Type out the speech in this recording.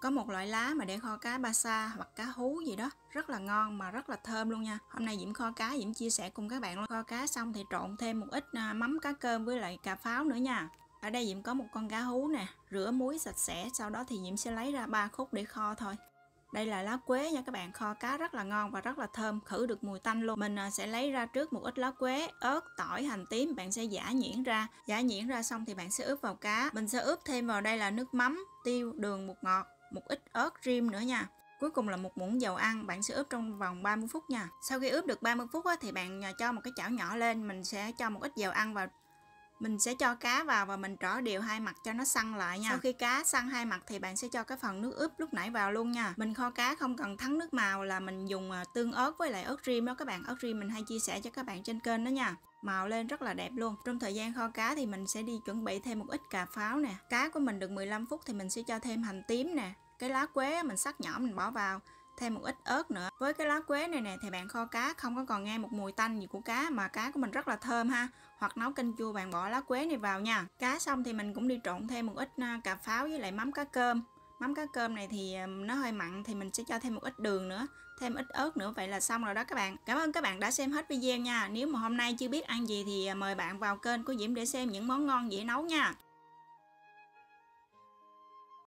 Có một loại lá mà để kho cá ba sa hoặc cá hú gì đó rất là ngon mà rất là thơm luôn nha. Hôm nay Diễm kho cá Diễm chia sẻ cùng các bạn luôn. Kho cá xong thì trộn thêm một ít à, mắm cá cơm với lại cà pháo nữa nha. Ở đây Diễm có một con cá hú nè, rửa muối sạch sẽ, sau đó thì Diễm sẽ lấy ra ba khúc để kho thôi. Đây là lá quế nha các bạn, kho cá rất là ngon và rất là thơm, khử được mùi tanh luôn. Mình à, sẽ lấy ra trước một ít lá quế, ớt, tỏi, hành tím, bạn sẽ giả nhuyễn ra. Giả nhuyễn ra xong thì bạn sẽ ướp vào cá. Mình sẽ ướp thêm vào đây là nước mắm, tiêu, đường, bột ngọt một ít ớt rim nữa nha. Cuối cùng là một muỗng dầu ăn, bạn sẽ ướp trong vòng 30 phút nha. Sau khi ướp được 30 phút thì bạn à, cho một cái chảo nhỏ lên, mình sẽ cho một ít dầu ăn vào mình sẽ cho cá vào và mình trở đều hai mặt cho nó săn lại nha sau khi cá săn hai mặt thì bạn sẽ cho cái phần nước ướp lúc nãy vào luôn nha mình kho cá không cần thắng nước màu là mình dùng à, tương ớt với lại ớt rim đó các bạn ớt rim mình hay chia sẻ cho các bạn trên kênh đó nha màu lên rất là đẹp luôn trong thời gian kho cá thì mình sẽ đi chuẩn bị thêm một ít cà pháo nè cá của mình được 15 phút thì mình sẽ cho thêm hành tím nè cái lá quế mình sắc nhỏ mình bỏ vào thêm một ít ớt nữa với cái lá quế này nè thì bạn kho cá không có còn nghe một mùi tanh gì của cá mà cá của mình rất là thơm ha hoặc nấu canh chua bạn bỏ lá quế này vào nha cá xong thì mình cũng đi trộn thêm một ít à, cà pháo với lại mắm cá cơm mắm cá cơm này thì à, nó hơi mặn thì mình sẽ cho thêm một ít đường nữa thêm ít ớt nữa vậy là xong rồi đó các bạn cảm ơn các bạn đã xem hết video nha nếu mà hôm nay chưa biết ăn gì thì à, mời bạn vào kênh của diễm để xem những món ngon dễ nấu nha